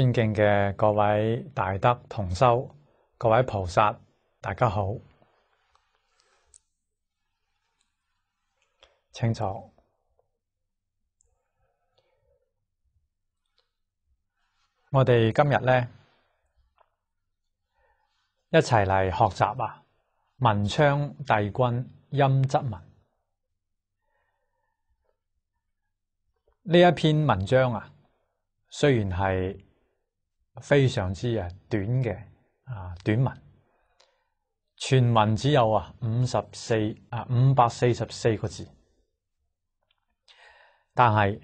尊敬嘅各位大德同修，各位菩萨，大家好，清楚。我哋今日咧一齐嚟学习啊《文昌帝君阴质文》呢一篇文章啊，虽然系。非常之啊短嘅啊短文，全文只有啊五十四啊五百四十四个字，但系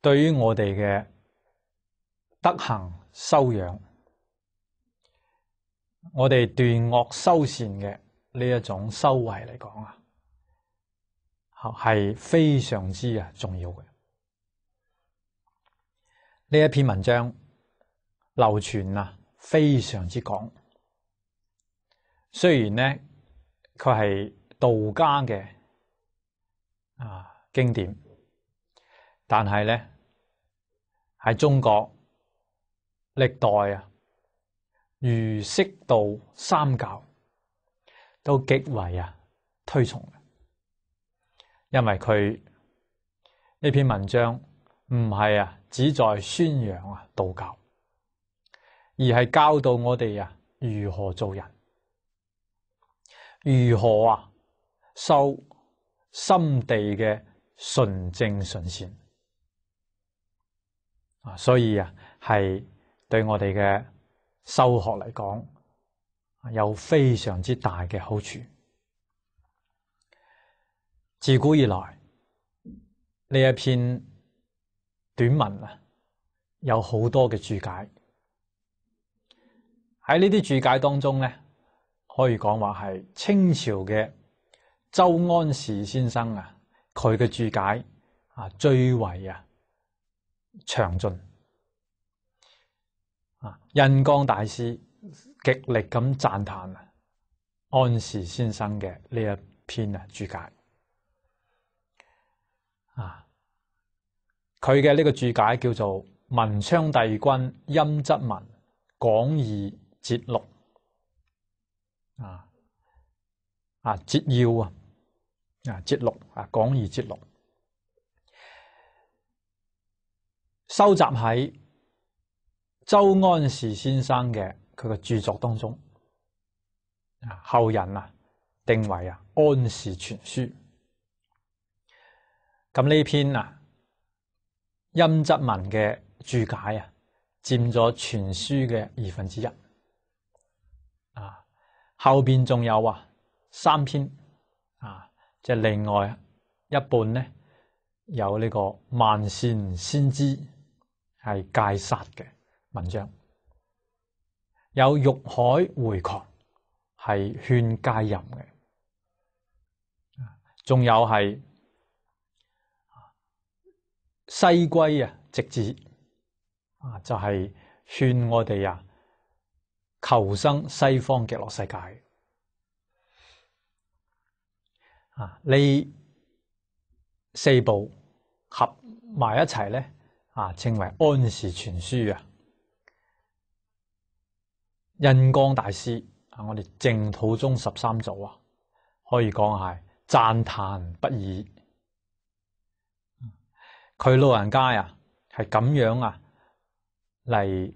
对于我哋嘅德行修养，我哋断恶修善嘅呢一种修为嚟讲啊，系非常之啊重要嘅呢一篇文章。流传啊，非常之广。虽然呢，佢系道家嘅啊经典，但系呢，喺中国历代啊儒释道三教都极为啊推崇，因为佢呢篇文章唔系啊只在宣扬啊道教。而系教导我哋啊，如何做人，如何啊修心地嘅纯正纯善啊，所以啊，系对我哋嘅修学嚟讲，有非常之大嘅好处。自古以来呢一篇短文啊，有好多嘅注解。喺呢啲注解当中咧，可以讲话系清朝嘅周安时先生啊，佢嘅注解啊最为啊详尽啊，印光大师极力咁赞叹啊安时先生嘅呢一篇啊注解啊，佢嘅呢个注解叫做文昌帝君阴质文广义。节录啊啊节要啊啊节录啊广义节录，收集喺周安时先生嘅佢嘅著作当中，啊后人啊定为啊安时全书，咁呢篇啊阴质文嘅注解啊占咗全书嘅二分之一。后边仲有啊三篇啊，即系另外一半咧，有呢个万善先知系戒杀嘅文章，有欲海回狂系劝戒淫嘅，仲有系西归啊直指啊，就系劝我哋啊。求生西方极乐世界啊！呢四部合埋一齐咧，啊称为安世全书啊！印光大师啊，我哋净土宗十三祖啊，可以讲系赞叹不已。佢老人家啊，系咁样啊嚟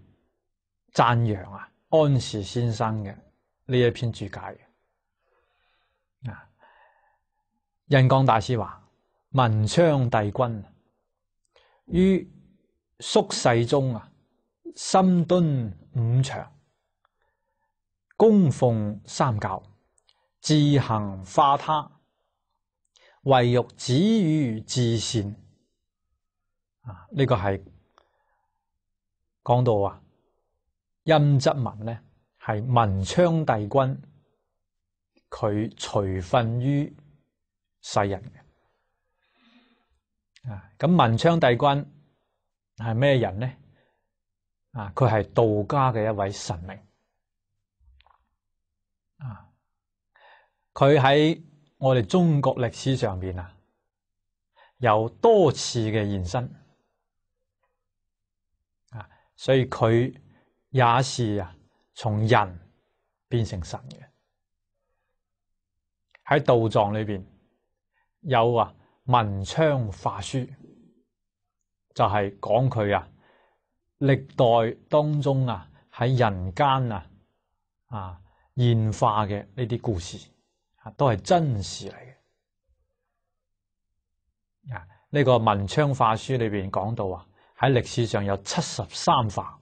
赞扬啊！安时先生嘅呢一篇注解嘅，啊，印光大师话：文昌帝君于宿世中啊，深蹲五长，供奉三教，自行化他，唯欲子于至善啊，呢个系讲到啊。殷则文咧，系文昌帝君，佢垂训于世人嘅。啊，咁文昌帝君系咩人咧？啊，佢系道家嘅一位神明。啊，佢喺我哋中国历史上边啊，有多次嘅现身。啊，所以佢。也是啊，从人变成神嘅喺道藏里边有啊文昌化书，就系讲佢啊历代当中啊喺人间啊啊现化嘅呢啲故事啊都系真事嚟嘅。啊，呢个文昌化书里边讲到啊喺历史上有七十三化。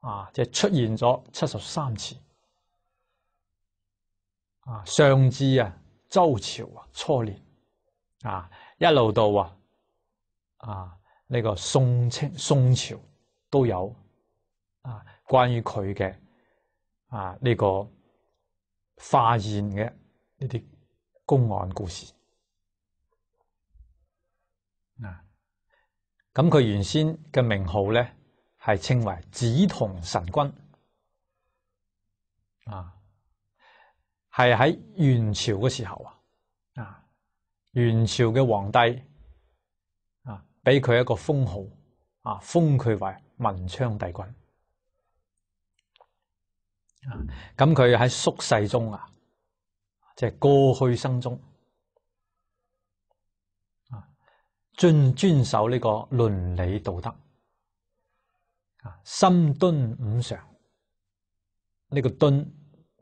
啊！即系出现咗七十三次啊，上至啊周朝啊初年啊，一路到啊啊呢个宋清宋朝都有啊关于佢嘅啊呢个化现嘅呢啲公案故事啊。咁佢原先嘅名号咧？系称为紫铜神君啊，系喺元朝嘅时候啊，啊元朝嘅皇帝啊，俾佢一个封号啊，封佢为文昌帝君啊。咁佢喺俗世中啊，即系过去生中啊，遵遵守呢个伦理道德。啊，心敦五常，呢个敦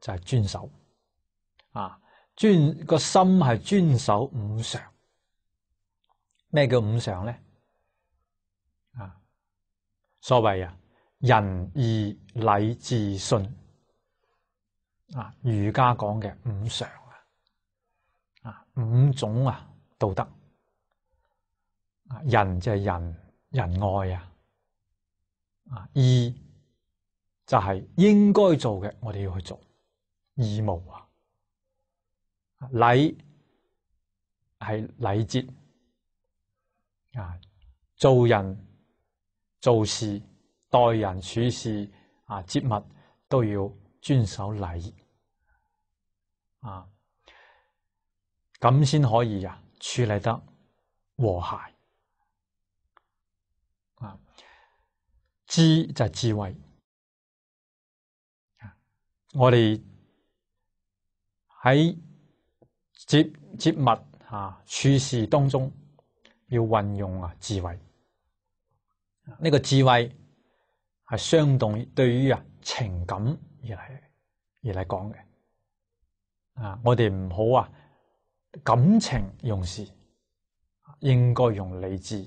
就系遵守，啊，专个心系遵守五常。咩叫五常咧？啊，所谓啊，仁义礼智信，啊，儒家讲嘅五常啊，啊，五种啊道德，啊，仁就系仁仁爱啊。啊，二就系应该做嘅，我哋要去做义务啊。礼系礼节啊，做人做事待人处事啊，接物都要遵守礼啊，咁先可以啊，处理得和谐。知就系智慧，啊！我哋喺接接物啊处事当中，要运用啊智慧。呢个智慧系相动对于啊情感而嚟而嚟讲嘅，啊！我哋唔好啊感情用事，应该用理智。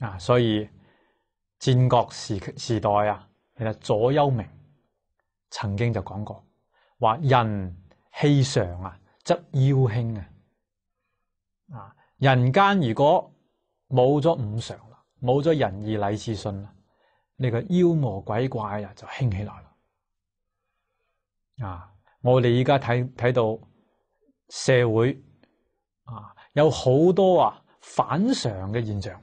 啊，所以战国时时代啊，其实左丘明曾经就讲过，话人气常啊，则妖兴啊。啊，人间如果冇咗五常啦，冇咗仁义礼智信啦，呢个妖魔鬼怪啊就兴起来啦。啊，我哋而家睇睇到社会啊，有好多啊反常嘅现象。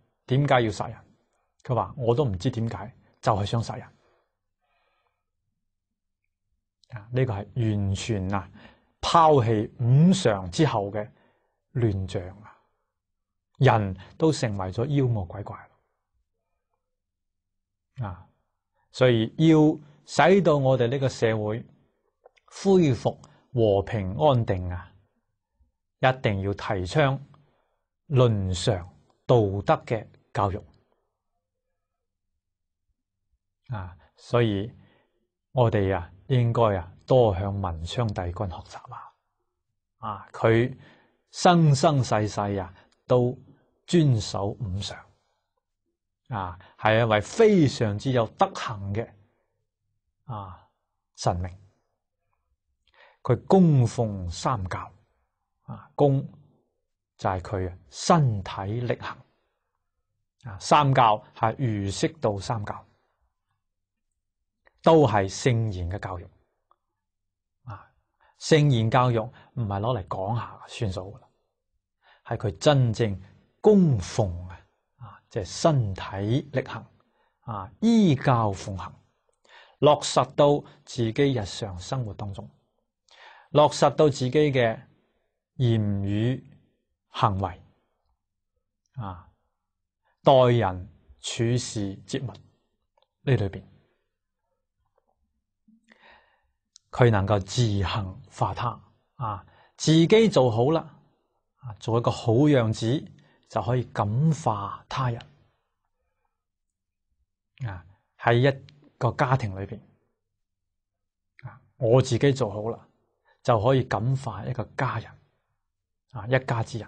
点解要杀人？佢话我都唔知点解，就系想杀人啊！呢个系完全啊抛弃五常之后嘅乱象啊！人都成为咗妖魔鬼怪啊！所以要使到我哋呢个社会恢复和平安定啊，一定要提倡伦常。道德嘅教育啊，所以我哋啊应该啊多向文昌帝君学习啊，啊佢生生世世啊都遵守五常啊，系一位非常之有德行嘅啊神明，佢供奉三教啊供。就系佢啊，身体力行啊，三教系儒释道三教，都系圣贤嘅教育啊，圣贤教育唔系攞嚟讲下算数噶啦，系佢真正供奉啊，啊即系身体力行啊，依教奉行，落实到自己日常生活当中，落实到自己嘅言语。行为啊，待人处事接物呢里边，佢能够自行化他啊，自己做好啦，啊，做一个好样子就可以感化他人啊。喺一个家庭里边啊，我自己做好啦，就可以感化一个家人啊，一家之人。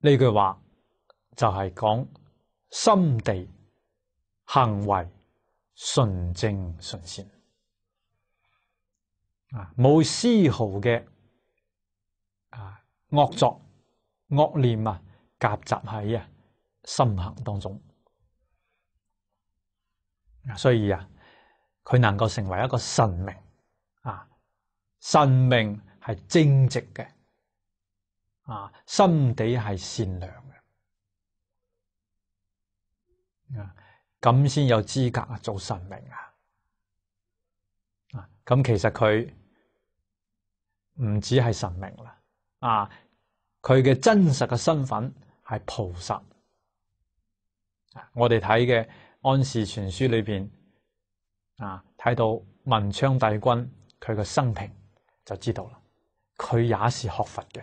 呢句话就系讲心地行为纯正纯善啊，冇丝毫嘅啊恶作恶念啊夹杂喺啊心行当中所以啊佢能够成为一个神明啊，神明系正直嘅。啊，心底系善良嘅，啊，咁先有资格啊做神明啊，啊，咁其实佢唔止系神明啦，啊，佢嘅真实嘅身份系菩萨，啊，我哋睇嘅《安氏全书》里边，啊，睇到文昌帝君佢嘅生平就知道啦，佢也是学佛嘅。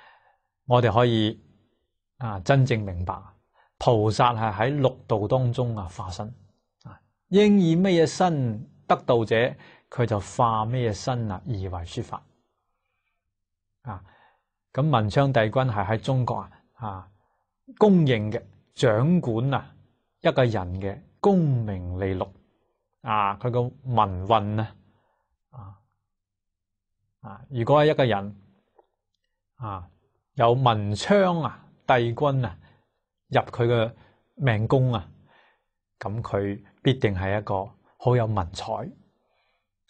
我哋可以啊，真正明白菩萨系喺六道当中啊化身啊，应以咩嘢身得道者，佢就化咩嘢身啊，而为说法啊。咁文昌帝君系喺中国啊，公认嘅掌管啊一个人嘅功名利禄啊，佢个文运啊啊啊，如果一个人啊。有文昌啊，帝君啊，入佢嘅命宫啊，咁佢必定系一个好有文采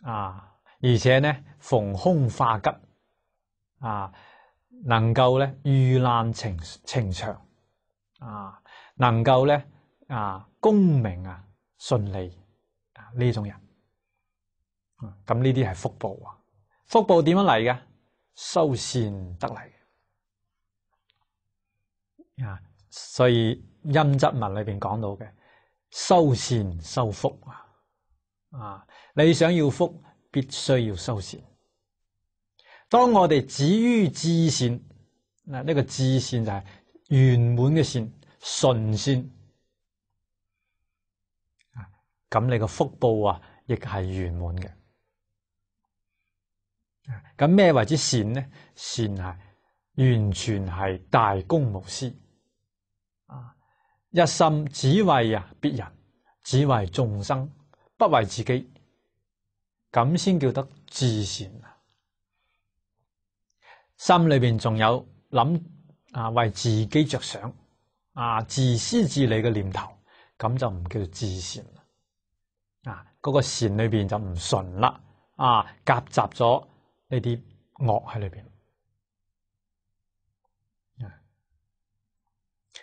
啊，而且呢逢凶化吉啊，能够呢遇难情情长啊，能够呢啊功名啊顺利啊呢种人，咁呢啲系福报啊，福报点样嚟嘅？修善得嚟。啊，所以阴质文里边讲到嘅修善修福啊，啊，你想要福，必须要修善。当我哋止于至善，嗱呢个至善就系圆满嘅善，顺善啊，咁你个福报啊，亦系圆满嘅。咁咩为之善呢？善系。完全系大公无私，啊，一心只为啊别人，只为众生，不为自己，咁先叫得自善啊。心里边仲有谂啊为自己着想，啊自私自利嘅念头，咁就唔叫做自善啦。啊，嗰个善里边就唔纯啦，啊夹杂咗呢啲恶喺里边。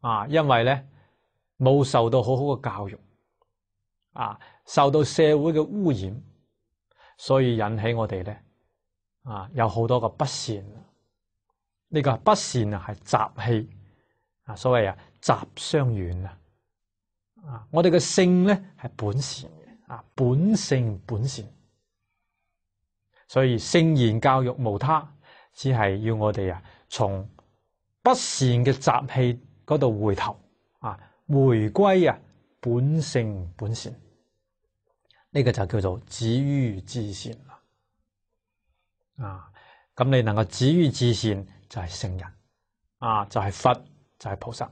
啊，因为咧冇受到好好嘅教育，啊，受到社会嘅污染，所以引起我哋咧啊，有好多嘅不善。呢个不善啊，系习气啊，所谓啊，习相远啊。啊，我哋嘅性咧系本善嘅，啊，本性本善。所以圣贤教育无他，只系要我哋啊，从不善嘅习气。嗰度回头啊，回归啊，本性本善，呢个就叫做止于至善啦。啊，咁你能够止于至善，就系圣人，啊，就系佛，就系菩萨。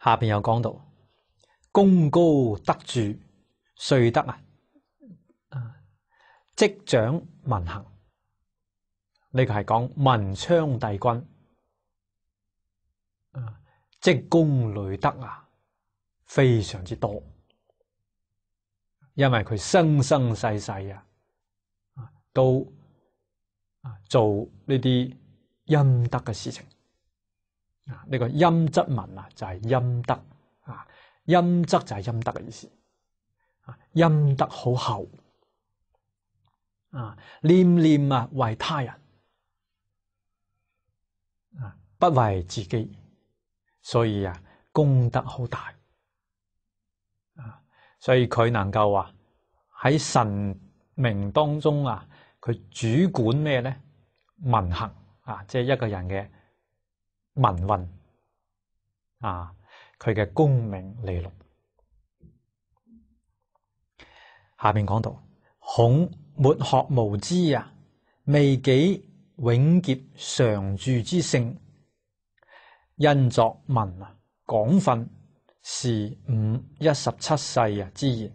下边有讲到功高得住，遂得啊，啊，积长民行。呢个系讲文昌帝君啊，积功累德啊，非常之多，因为佢生生世世啊，啊都啊做呢啲阴德嘅事情啊，呢个阴质文啊就系阴德啊，阴质就系阴德嘅意思啊，阴德好厚啊，念念啊为他人。不为自己，所以啊，功德好大啊！所以佢能够话喺神明当中啊，佢主管咩咧？文行啊，即系一个人嘅文运啊，佢嘅功名利禄。下边讲到孔没学无知啊，未几永劫常住之性。因作文啊，广训是五一十七世啊之言，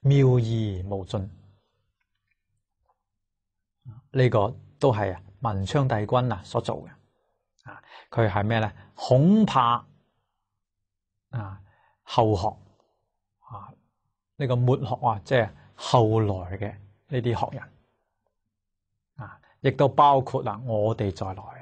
妙义无尽。呢个都系文昌帝君啊所做嘅，啊，佢系咩咧？恐怕啊后学啊呢个末学啊，即系后来嘅呢啲学人啊，亦都包括啦我哋在内。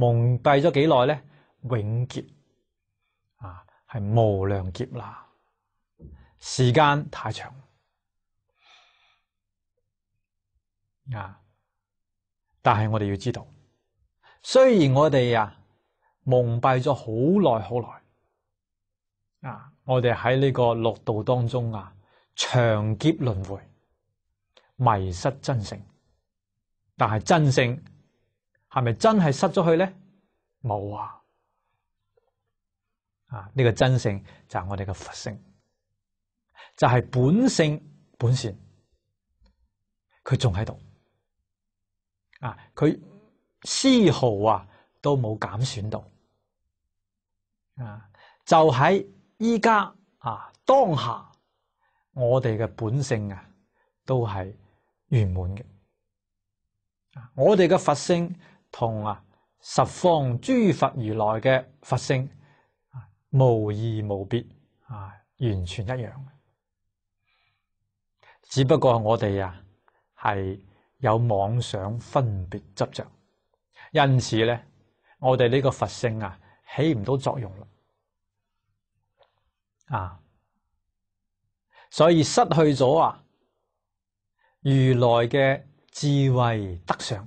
蒙蔽咗几耐咧？永劫啊，系无量劫啦，时间太长啊！但系我哋要知道，虽然我哋啊蒙蔽咗好耐好耐啊，我哋喺呢个六道当中啊，长劫轮回，迷失真性，但系真性。系咪真系失咗去咧？冇啊！啊，呢个真性就系我哋嘅佛性，就系本性本善，佢仲喺度。啊，佢丝毫啊都冇减损到。啊，就喺依家啊当下，我哋嘅本性啊都系圆满嘅。啊，我哋嘅佛性。同啊十方诸佛如来嘅佛性啊无二无别啊完全一样只不过我哋啊系有妄想分别执着，因此咧我哋呢个佛性啊起唔到作用啦啊，所以失去咗啊如来嘅智慧德相。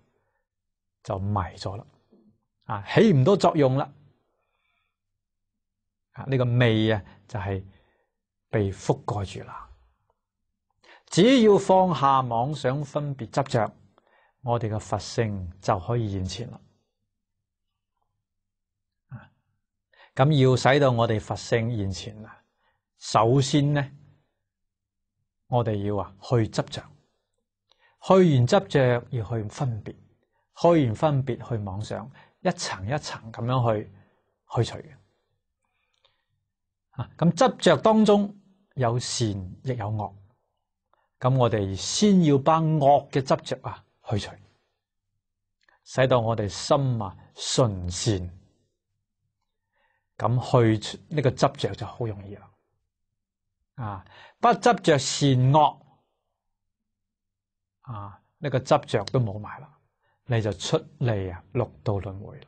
就埋咗啦，啊，起唔到作用啦，啊，呢个味啊就系被覆盖住啦。只要放下妄想、分别、执着，我哋嘅佛性就可以现前啦。咁要使到我哋佛性现前啊，首先呢，我哋要啊去执着，去完执着要去分别。开完分别去网上一层一层咁样去去除嘅，啊咁执着当中有善亦有恶，咁我哋先要把恶嘅执着啊去除，使到我哋心啊纯善，咁去除呢个执着就好容易啦，啊不执着善恶，啊呢个执着都冇埋啦。你就出嚟啊！六道轮回，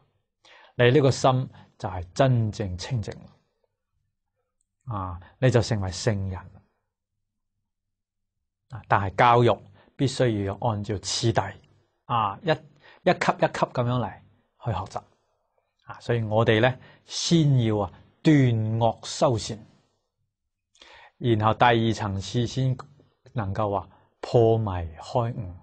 你呢个心就系真正清净啦，啊，你就成为圣人啦。啊，但系教育必须要按照次第，啊，一一级一级咁样嚟去学习，啊，所以我哋咧先要啊断恶修善，然后第二层次先能够话破迷开悟。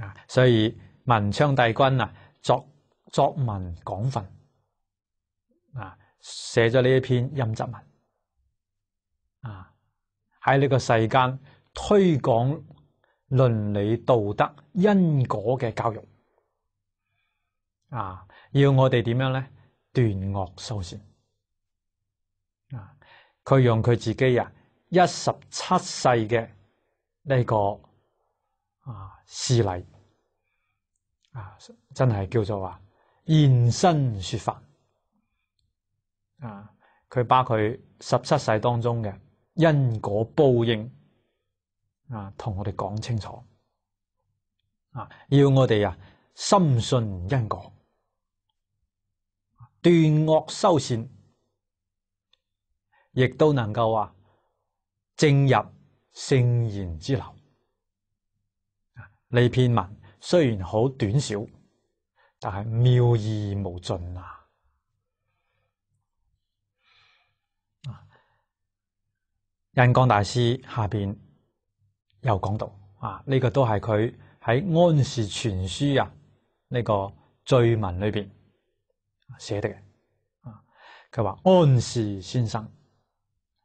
啊，所以文昌帝君啊，作作文讲训啊，写咗呢一篇阴骘文啊，喺呢个世间推广伦理道德因果嘅教育啊，要我哋点样咧断恶修善啊？佢用佢自己啊一十七世嘅呢个。啊，示例啊，真系叫做啊现身说法啊，佢把佢十七世当中嘅因果报应啊，同我哋讲清楚啊，要我哋啊深信因果断恶修善，亦都能够啊正入圣贤之流。呢篇文虽然好短小，但系妙意无尽啊！印光大师下边又讲到啊，呢个都系佢喺安氏传书啊呢个序文里边写的嘅。佢话安氏先生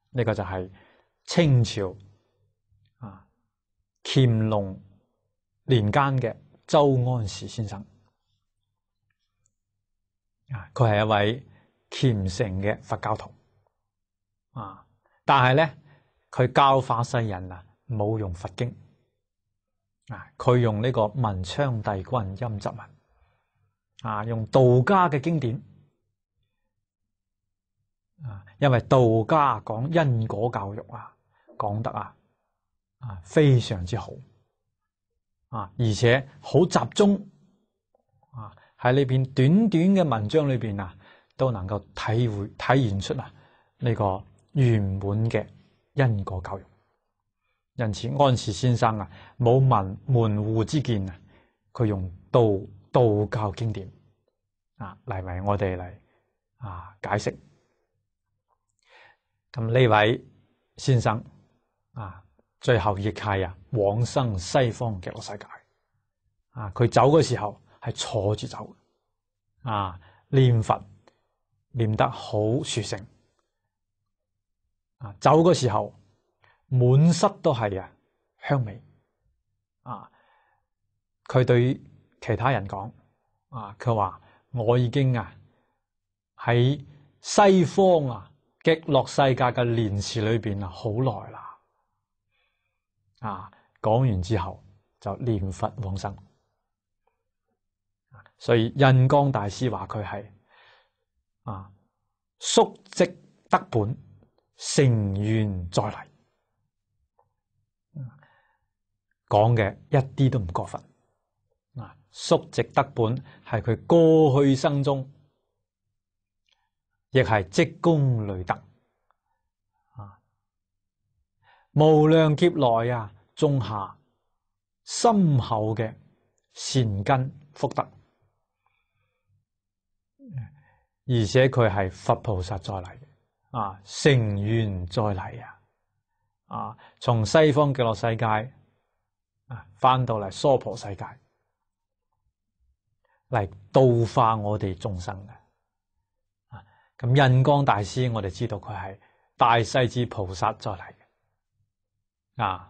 呢个就系清朝啊乾隆。年间嘅周安时先生啊，佢系一位虔诚嘅佛教徒啊，但系咧佢教化世人啊，冇用佛经啊，佢用呢个文昌帝君阴骘文啊，用道家嘅经典啊，因为道家讲因果教育啊，讲得啊啊非常之好。啊！而且好集中啊！喺呢篇短短嘅文章里边啊，都能够体会体现出啊呢个圆满嘅因果教育。因此，安士先生啊，冇文门户之见啊，佢用道道教经典啊嚟为我哋嚟啊解释。咁呢位先生啊，最后亦系啊。往生西方极乐世界，啊！佢走嘅时候系坐住走，啊！念佛念得好殊胜，啊！走嘅时候满室都系啊香味，啊！佢对其他人讲，啊！佢话我已经啊喺西方啊极乐世界嘅莲池里边啊好耐啦，啊！讲完之后就念佛往生，所以印光大师话佢系啊，宿积得本，成愿再嚟，讲嘅一啲都唔过分。啊，宿积得本系佢过去生中，亦系积功累德，啊，无量劫来啊。种下深厚嘅善根福德，而且佢系佛菩萨再嚟，啊，成愿再嚟啊，啊，从西方极乐世界啊翻到嚟娑婆世界嚟度化我哋众生嘅，啊，咁印光大师我哋知道佢系大势至菩萨再嚟，啊。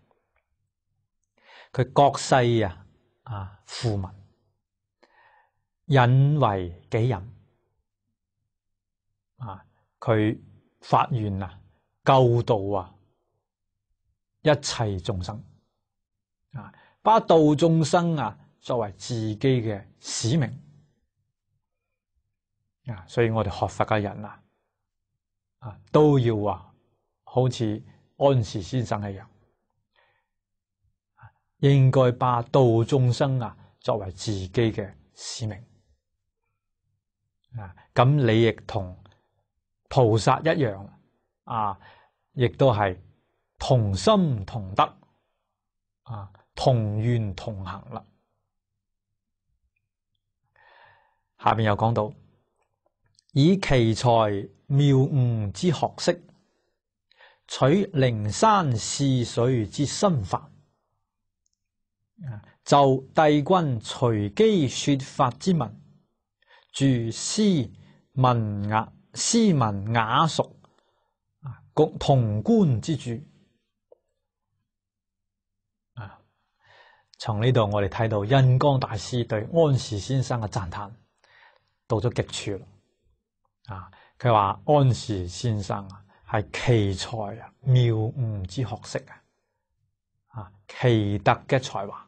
佢国势啊，啊富民，引为己任，啊佢发愿啊，救度啊一切众生，啊把度众生啊作为自己嘅使命，啊所以我哋学佛嘅人啊，啊都要啊好似安士先生一样。应该把度众生啊作为自己嘅使命啊，咁你亦同菩萨一样啊，亦都系同心同德啊，同愿同行啦。下面又讲到，以奇才妙悟之学识，取灵山四水之心法。就帝君随机说法之文，住诗文雅诗文雅俗啊，共同观之住啊。从呢度我哋睇到印光大师对安士先生嘅赞叹到咗极处啦。啊，佢话安士先生啊系奇才啊，妙悟之学识啊，啊，奇特嘅才华。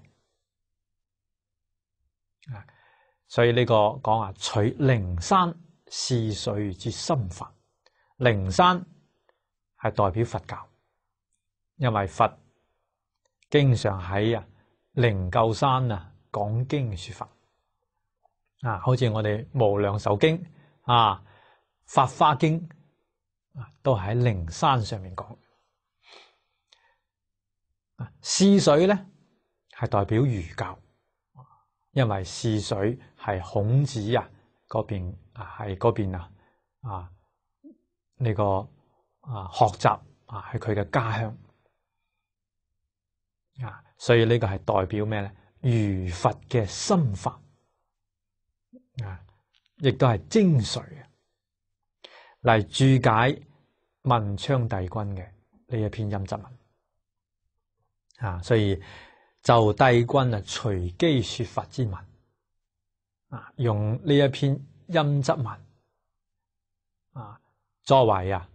所以呢个讲啊，取灵山泗水之心法，灵山系代表佛教，因为佛经常喺啊灵鹫山啊讲经说法，啊，好似我哋无量寿经啊、法花经啊，都喺灵山上面讲。啊，泗水咧系代表儒教。因为泗水系孔子啊，嗰边啊系嗰边啊啊呢个啊学习啊系佢嘅家乡啊，所以呢个系代表咩咧？如佛嘅心法啊，亦都系精髓啊嚟注解文昌帝君嘅呢一篇音质文啊，所以。就帝君啊，随机说法之文啊，用呢一篇音质文啊，作为啊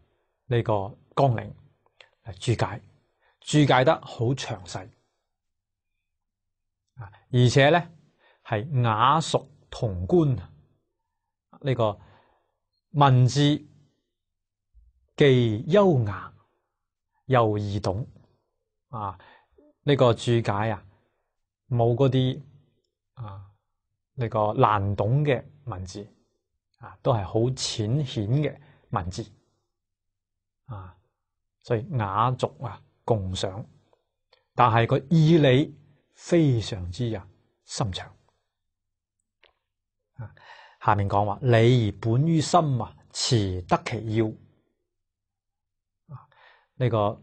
呢个纲领嚟注解，注解得好详细啊，而且咧系雅俗同观啊，呢个文字既优雅又易懂啊。呢个注解啊，冇嗰啲啊，呢个难懂嘅文字啊，都系好浅显嘅文字啊，所以雅俗啊共赏，但系个意理非常之啊深长啊。下面讲话理而本于心啊，持得其要啊，呢个。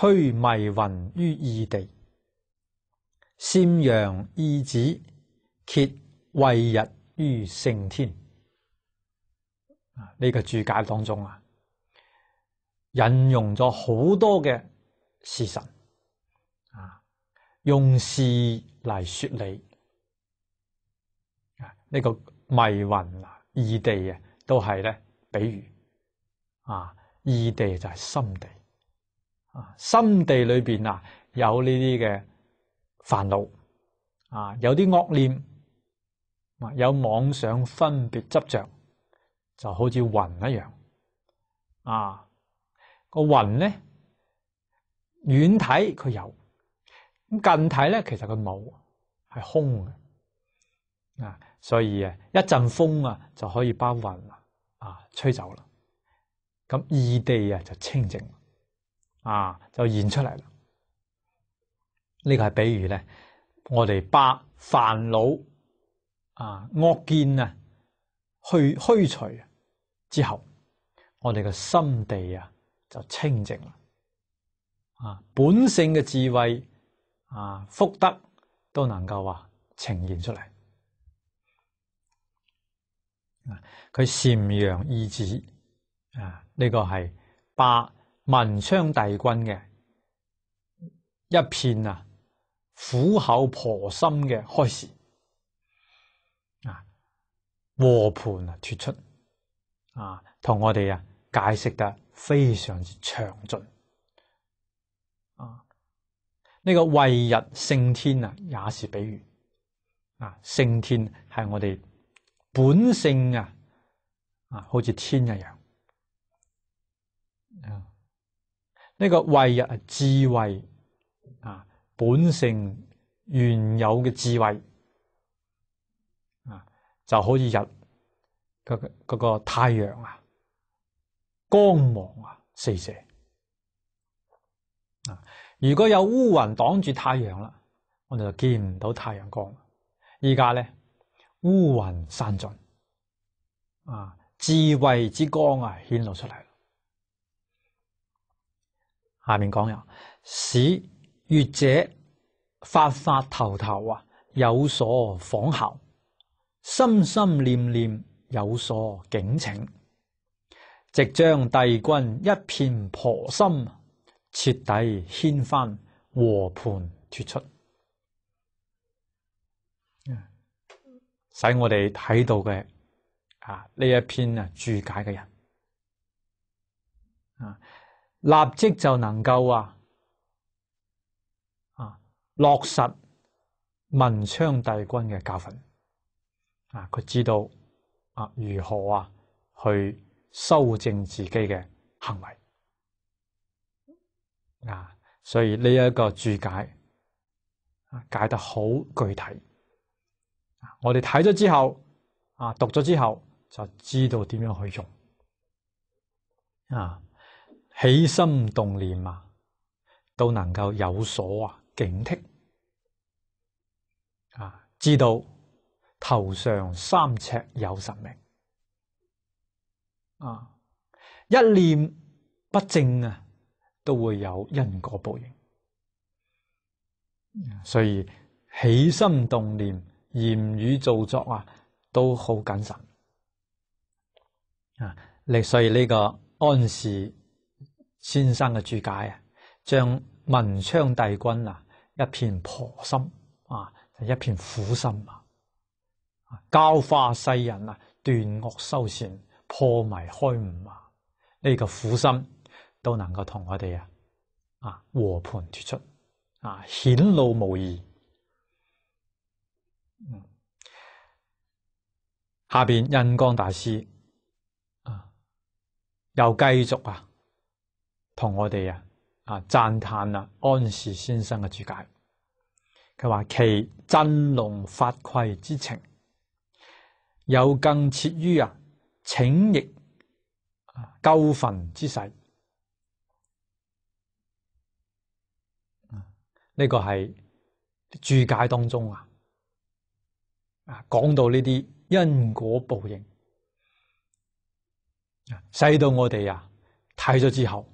驱迷魂于异地，善阳二子揭惠日于圣天。啊，呢个注解当中啊，引用咗好多嘅事实，啊，用事嚟说理。啊，呢个迷魂啊，异地啊，都系咧，比喻，啊，异地就系心地。啊，心地里边啊，有呢啲嘅烦恼，啊，有啲恶念，啊有妄想、分别、执着，就好似云一样。啊，个云咧远睇佢有，咁近睇咧其实佢冇，系空嘅。啊，所以啊一阵风啊就可以把云啊啊吹走啦。咁异地啊就清净。啊，就现出嚟啦！呢个系比喻咧，我哋把烦恼啊、恶见啊，去虚除之后，我哋嘅心地啊就清净啦。啊，本性嘅智慧啊、福德都能够啊呈现出嚟。啊，佢禅扬意旨啊，呢个系八。文昌帝君嘅一片啊，苦口婆心嘅开始啊，和盘啊，脱出啊，同我哋啊解释得非常之详尽啊。呢个为日胜天啊，也是比喻啊，胜天系我哋本性啊，啊，好似天一样啊。呢个慧啊，智慧啊，本性原有嘅智慧啊，就可以日嗰个个太阳啊，光芒啊四射啊！如果有乌云挡住太阳啦，我哋就见唔到太阳光。而家咧，乌云散尽啊，智慧之光啊，显露出嚟啦！下面讲呀，使越者发发头头啊，有所仿效，心心念念有所警情，即将帝君一片婆心彻底掀翻和盘脱出，使我哋睇到嘅啊呢一篇啊注解嘅人啊。立即就能够啊，啊落实文昌帝君嘅教训啊，佢知道啊如何啊去修正自己嘅行为啊，所以呢一个注解啊解得好具体啊，我哋睇咗之后啊读咗之后就知道点样去用啊。起心动念啊，都能够有所啊警惕，啊知道头上三尺有神明，啊一念不正啊，都会有因果报应，所以起心动念、言语造作啊，都好谨慎，啊，所以呢个安示。先生嘅注解啊，将文昌帝君啊一片婆心啊，一片苦心啊，教化世人啊，断恶修善，破迷开悟啊，呢个苦心都能够同我哋啊啊和盘脱出啊显露无疑。嗯，下边印光大师啊又继续啊。同我哋啊啊赞叹啦，安史先生嘅注解，佢话其震聋发聩之情，有更切于啊请逆啊救焚之势。啊，呢个系注解当中啊啊讲到呢啲因果报应啊，使到我哋啊睇咗之后。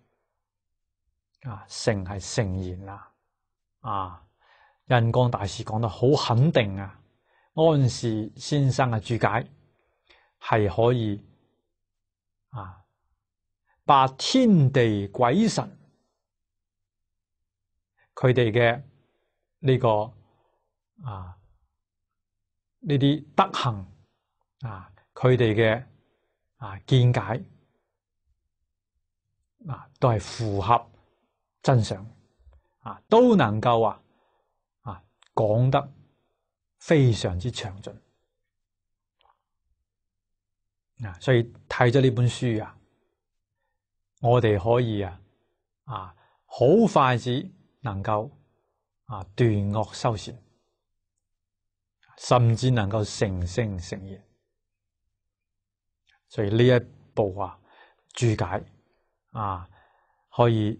啊，成系圣言啦，啊，印光大师讲得好肯定啊，安士先生嘅注解系可以，啊，把天地鬼神佢哋嘅呢个啊呢啲德行啊，佢哋嘅啊见解啊，都系符合。真相啊都能够啊啊讲得非常之详尽啊，所以睇咗呢本书啊，我哋可以啊啊好快子能够啊断恶修善，甚至能够成圣成贤。所以呢一部啊注解啊可以。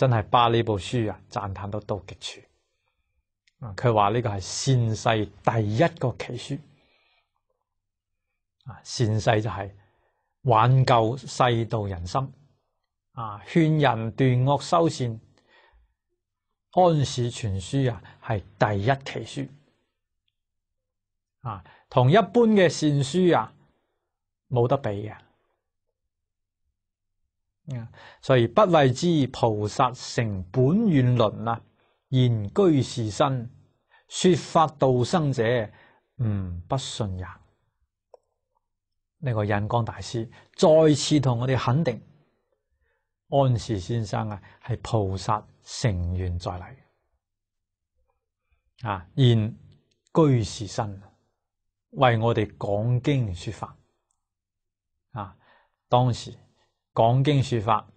真系把呢部书啊赞叹到到极处，佢话呢个系善世第一个奇书，啊善世就系挽救世道人心，啊劝人断恶修善，安史全书啊系第一奇书，啊同一般嘅善书啊冇得比嘅。所以不为知菩萨成本愿轮啊，言居士身说法道生者，唔不信也。呢个印光大师再次同我哋肯定安士先生啊，系菩萨成愿在嚟啊，言居士身为我哋讲经说法啊，当时。讲经说法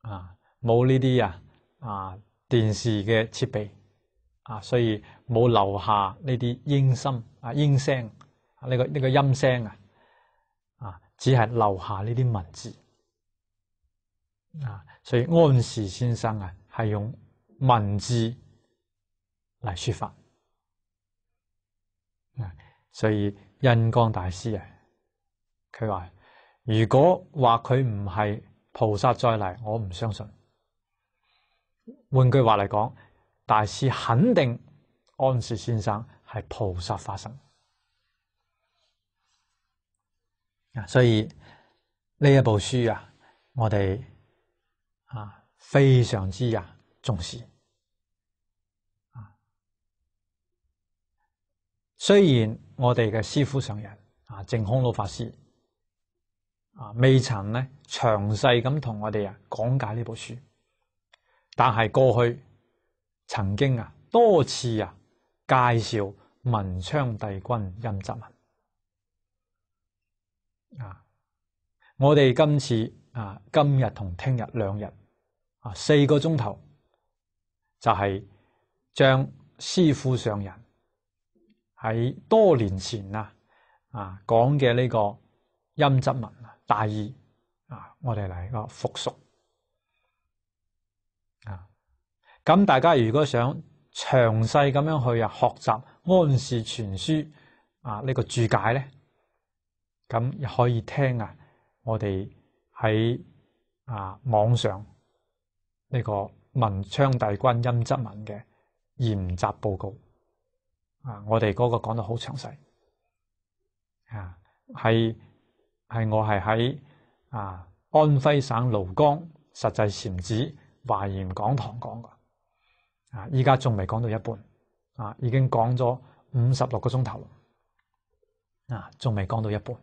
啊，冇呢啲啊啊电视嘅设备啊，所以冇留下呢啲音心啊音声呢个呢个音声啊啊，只系留下呢啲文字啊，所以安世先生啊系用文字嚟说法啊，所以印光大师啊佢话。如果话佢唔系菩萨再嚟，我唔相信。换句话嚟讲，大师肯定安士先生系菩萨化身所以呢一部书啊，我哋啊非常之啊重视。虽然我哋嘅师傅上人啊净空老法师。啊，未曾咧详细咁同我哋啊讲解呢部书，但系过去曾经啊多次啊介绍文昌帝君阴骘文啊，我哋今次啊今日同听日两日啊四个钟头就系将师父上人喺多年前啊啊讲嘅呢个阴骘文啊。大意啊！我哋嚟个复述啊！咁大家如果想详细咁样去啊学习安氏全书啊呢个注解咧，咁可以听啊我哋喺啊网上呢个文昌帝君殷则文嘅研习报告啊，我哋嗰个讲得好详细啊系。系我系喺啊安徽省庐江实际禅寺华严讲堂讲噶，啊依家仲未讲到一半，啊已经讲咗五十六个钟头，啊仲未讲到一半，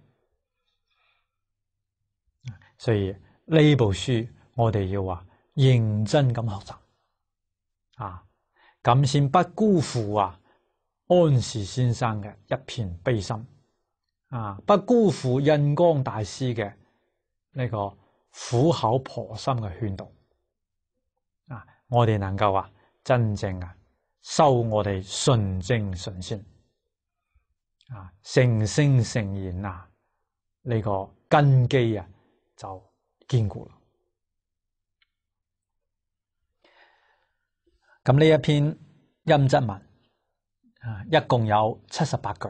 所以呢部书我哋要话认真咁学习，啊咁先不辜负啊安氏先生嘅一片悲心。啊！不辜负印光大师嘅呢个苦口婆心嘅劝导，啊！我哋能够啊真正啊收我哋纯正纯善，啊诚心诚言啊呢个根基啊就坚固啦。咁呢一篇音质文啊一共有七十八句。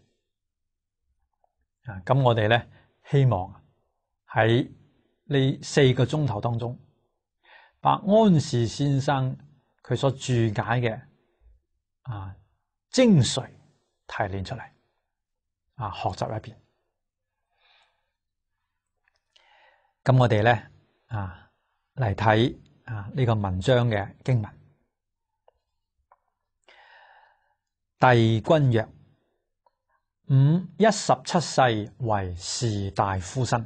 啊，咁我哋咧希望喺呢四个钟头当中，把安士先生佢所注解嘅啊精髓提炼出嚟，啊学习一遍。咁我哋咧啊嚟睇啊呢个文章嘅经文，帝君曰。五一十七世为士大夫身，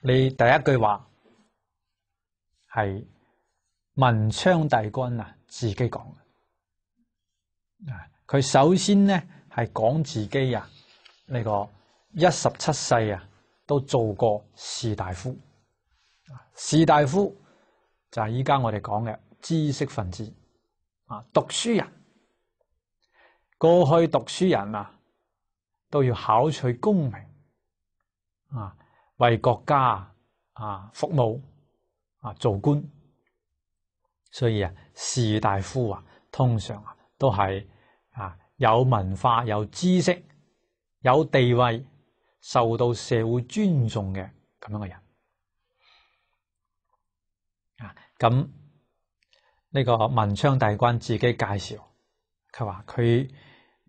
你第一句话系文昌帝君啊自己讲嘅，啊佢首先咧系讲自己啊呢个一十七世啊都做过士大夫，士大夫就系依家我哋讲嘅知识分子啊读书人。过去读书人啊，都要考取功名啊，为国家啊服务啊，做官。所以啊，士大夫啊，通常啊都系啊有文化、有知识、有地位，受到社会尊重嘅咁样嘅人。啊，咁呢个文昌帝君自己介绍，佢话佢。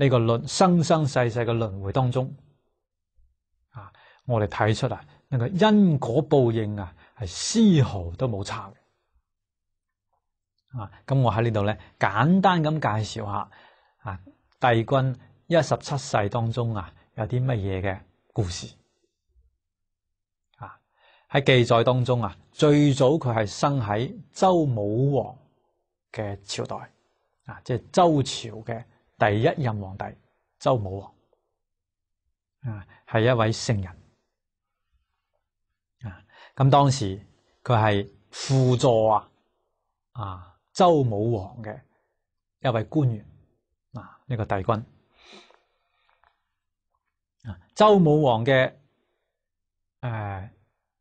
呢个轮生生世世嘅轮回当中，啊，我哋睇出啊，呢个因果报应啊，系丝毫都冇差嘅。啊，咁我喺呢度咧，简单咁介绍下，啊，帝君一十七世当中啊，有啲乜嘢嘅故事？啊，喺记载当中啊，最早佢系生喺周武王嘅朝代，啊，即系周朝嘅。第一任皇帝周武王啊，系一位圣人啊。咁当时佢系辅助啊啊周武王嘅一位官员啊，呢个帝君啊。周武王嘅诶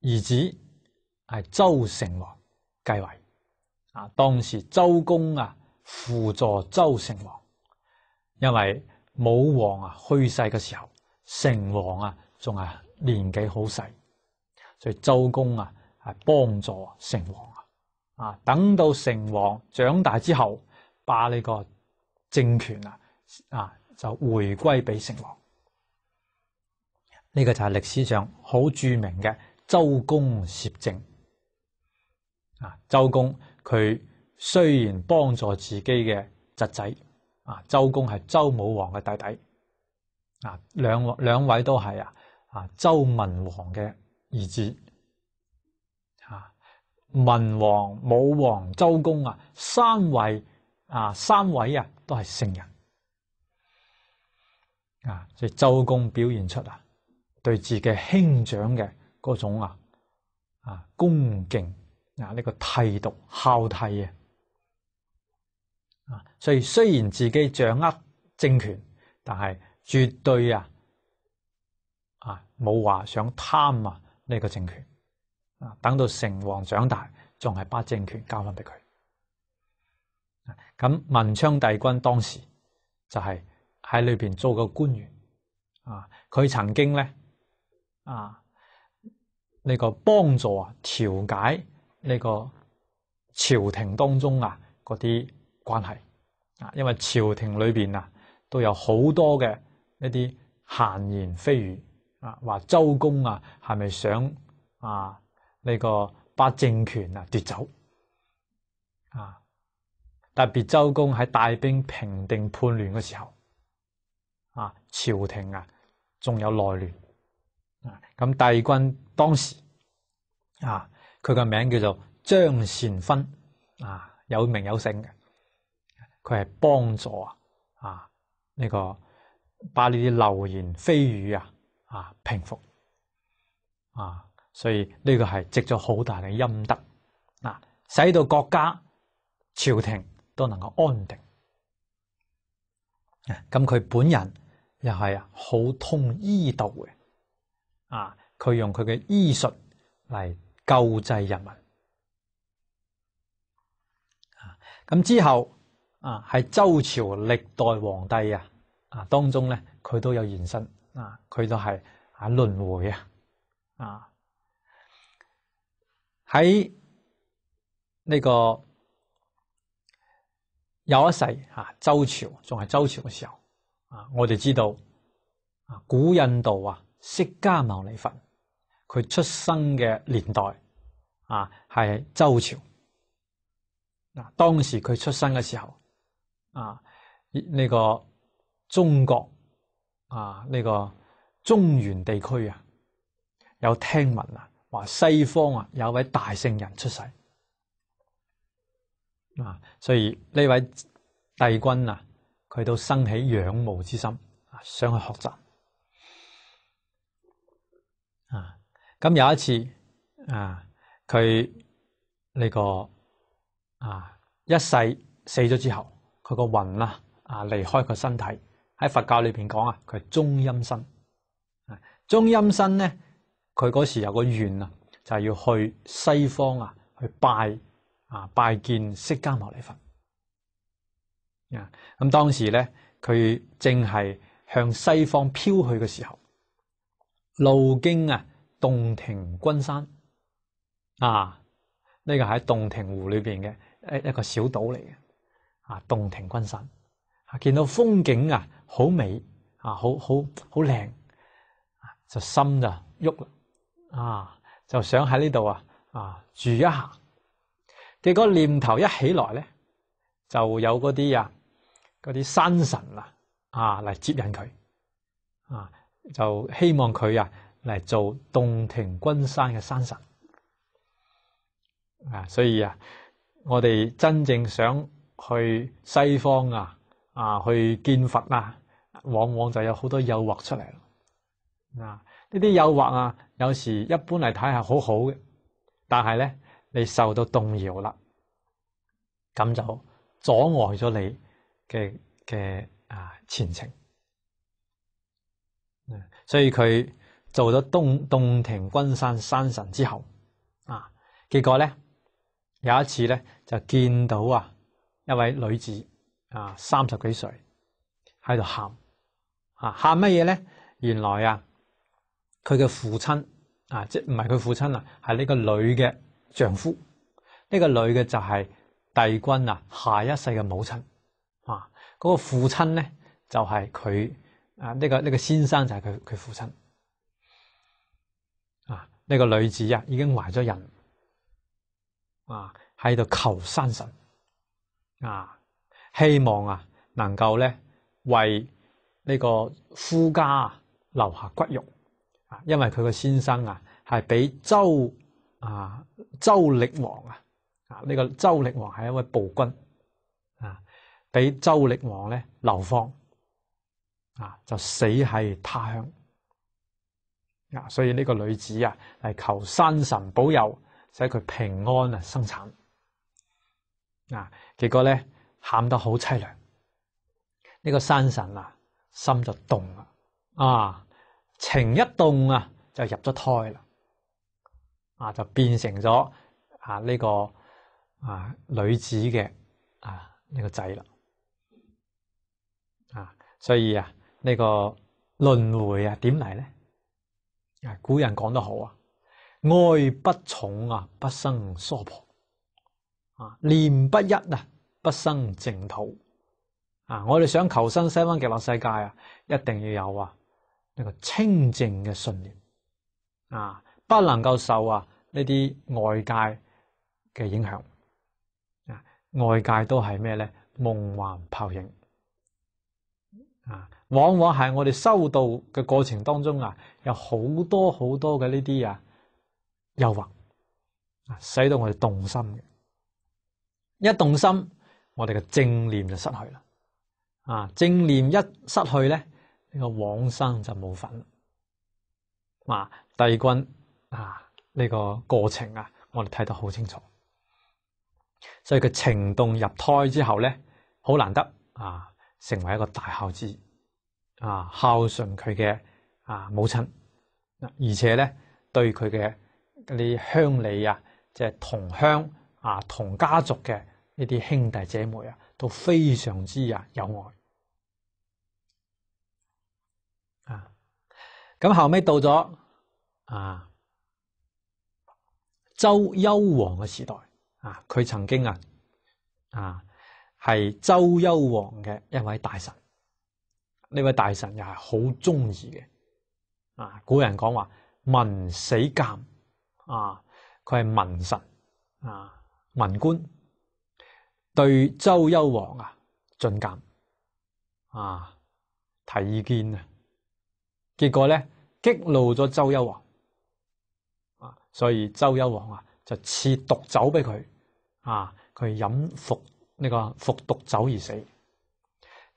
儿子系周成王继位啊。当时周公啊辅助周成王。因为武王啊去世嘅时候，成王啊仲系年纪好细，所以周公啊系帮助成王啊，啊等到成王长大之后，把呢个政权啊啊就回归俾成王。呢个就系历史上好著名嘅周公摄政。啊，周公佢虽然帮助自己嘅侄仔。啊，周公系周武王嘅弟弟，啊，两两位都系啊，啊，周文王嘅儿子，啊，文王、武王、周公啊，三位啊，三位啊，都系圣人，啊，所以周公表现出啊，对自己兄长嘅嗰种啊，啊，恭敬，啊，呢个替读孝悌啊。啊，所以虽然自己掌握政权，但系绝对啊，啊冇话想贪啊呢个政权。啊，等到成王长大，仲系把政权交翻俾佢。咁文昌帝君当时就系喺里边做个官员。啊，佢曾经咧，啊呢个帮助啊调解呢个朝廷当中啊嗰啲。关系啊，因为朝廷里边啊都有好多嘅一啲闲言蜚语啊，话周公啊系咪想啊呢个把政权啊夺走啊？特别周公喺带兵平定叛乱嘅时候啊，朝廷啊仲有内乱啊。咁帝君当时啊，佢个名叫做张善芬啊，有名有姓嘅。佢系帮助啊，啊呢个把呢啲流言蜚语啊，啊平复，啊所以呢个系积咗好大嘅阴德，啊，使到国家朝廷都能够安定，咁佢本人又系啊好通医道嘅，啊佢用佢嘅医术嚟救济人民，咁之后。啊，系周朝历代皇帝啊，啊当中咧，佢都有现身啊，佢都系啊轮回啊，啊喺呢个有一世啊，周朝仲系周朝嘅时候啊，我哋知道啊，古印度啊释迦牟尼佛佢出生嘅年代啊系周朝，嗱当时佢出生嘅时候。啊！呢个中国啊，呢个中原地区啊，有听闻啊，话西方啊有位大圣人出世啊，所以呢位帝君啊，佢都生起仰慕之心，啊，想去学习啊。咁有一次啊，佢呢个啊一世死咗之后。佢个魂啦，啊离开佢身体喺佛教里边讲啊，佢中阴身，啊中阴身咧，佢嗰时有个愿啊，就系要去西方啊去拜啊拜见释迦牟尼佛，啊咁当时咧佢正系向西方飘去嘅时候，路经啊洞庭君山啊，呢个喺洞庭湖里边嘅一一个小岛嚟嘅。啊，洞庭君山，啊见到风景啊，好美啊，好好好靓，啊就心就喐啦，啊就想喺呢度啊啊住一下，结果念头一起来咧，就有嗰啲啊嗰啲山神啊啊嚟接引佢，啊就希望佢啊嚟做洞庭君山嘅山神，啊所以啊，我哋真正想。去西方啊，啊去见佛啊，往往就有好多诱惑出嚟啊，呢啲诱惑啊，有时一般嚟睇系好好嘅，但系咧你受到动摇啦，咁就阻碍咗你嘅嘅啊前程。所以佢做咗洞洞庭君山山神之后，啊，结果咧有一次咧就见到啊。一位女子啊，三十几岁喺度喊啊，喊乜嘢咧？原来啊，佢嘅父亲啊，即唔系佢父亲啊，系呢个女嘅丈夫。呢个女嘅就系帝君啊，下一世嘅母亲啊。嗰个父亲咧就系佢啊，呢个呢个先生就系佢佢父亲啊。呢个女子啊，已经怀咗孕啊，喺度求山神。啊，希望啊，能够咧为呢个夫家留下骨肉啊，因为佢嘅先生啊系俾周啊周力王啊啊呢个周力王系一位暴君啊，俾周力王咧流放啊，就死喺他乡啊，所以呢个女子啊系求山神保佑，使佢平安啊生产啊。结果咧喊得好凄凉，呢个山神啊心就动啦，啊情一动啊就入咗胎啦，啊就变成咗啊呢个啊女子嘅啊呢个仔啦，啊所以啊呢个轮回啊点嚟咧？啊古人讲得好啊，爱不重啊不生娑婆。啊，念不一啊，不生净土啊！我哋想求生西方极乐世界啊，一定要有啊呢个清净嘅信念啊，不能够受啊呢啲外界嘅影响啊，外界都系咩咧？梦幻泡影啊，往往系我哋修道嘅过程当中啊，有好多好多嘅呢啲啊诱惑啊，使到我哋动心嘅。一动心，我哋嘅正念就失去啦。啊，正念一失去咧，呢个往生就冇份啦。啊，帝君啊，呢个过程啊，我哋睇得好清楚。所以佢情动入胎之后咧，好难得啊，成为一个大孝子啊，孝顺佢嘅啊母亲，而且咧对佢嘅啲乡里啊，即系同乡。啊，同家族嘅呢啲兄弟姐妹啊，都非常之啊有爱。啊，咁后尾到咗啊，周幽王嘅时代啊，佢曾经啊，啊系周幽王嘅一位大臣，呢位大臣又系好中意嘅。啊，古人讲话文死鉴啊，佢系文神啊。文官对周幽王啊进谏啊提意见啊，结果咧激怒咗周幽王啊，所以周幽王啊就赐毒酒俾佢啊，佢饮服呢个服毒酒而死。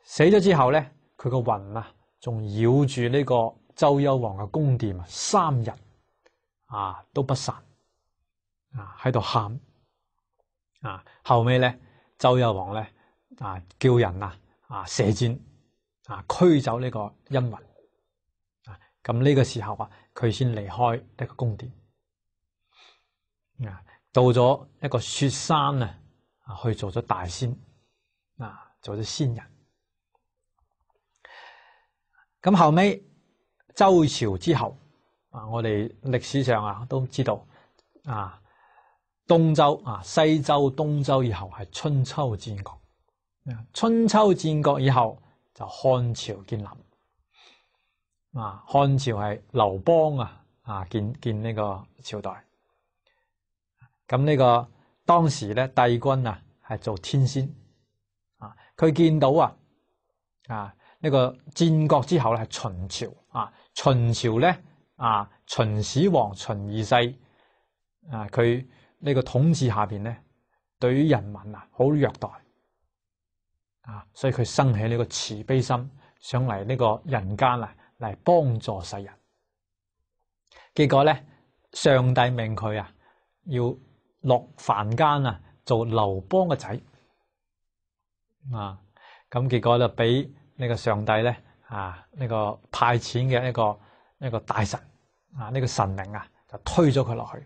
死咗之后咧，佢个魂啊仲绕住呢个周幽王嘅宫殿啊三日啊都不散啊喺度喊。啊，后尾咧，周幽王咧，啊，叫人啊，啊，射箭，啊，驱走呢个阴魂啊，咁呢个时候啊，佢先离开呢个宫殿，啊，到咗一个雪山啊，啊，去做咗大仙，啊，做咗仙人，咁后尾周朝之后，啊，我哋历史上啊，都知道，啊。东周啊，西周，东周以后系春秋战国，春秋战国以后就汉朝建立，啊，汉朝系刘邦啊，啊建建呢个朝代，咁呢个当时咧帝君啊系做天仙，啊，佢见到啊，啊呢个战国之后咧系秦朝，啊秦朝咧啊秦始皇秦二世，啊佢。呢个统治下边咧，对于人民啊，好虐待啊，所以佢生起呢个慈悲心，想嚟呢个人间啊，嚟帮助世人。结果咧，上帝命佢啊，要落凡间啊，做刘邦嘅仔啊。咁结果就俾呢个上帝咧啊，呢个派遣嘅一个一个大神啊，呢个神明啊，就推咗佢落去。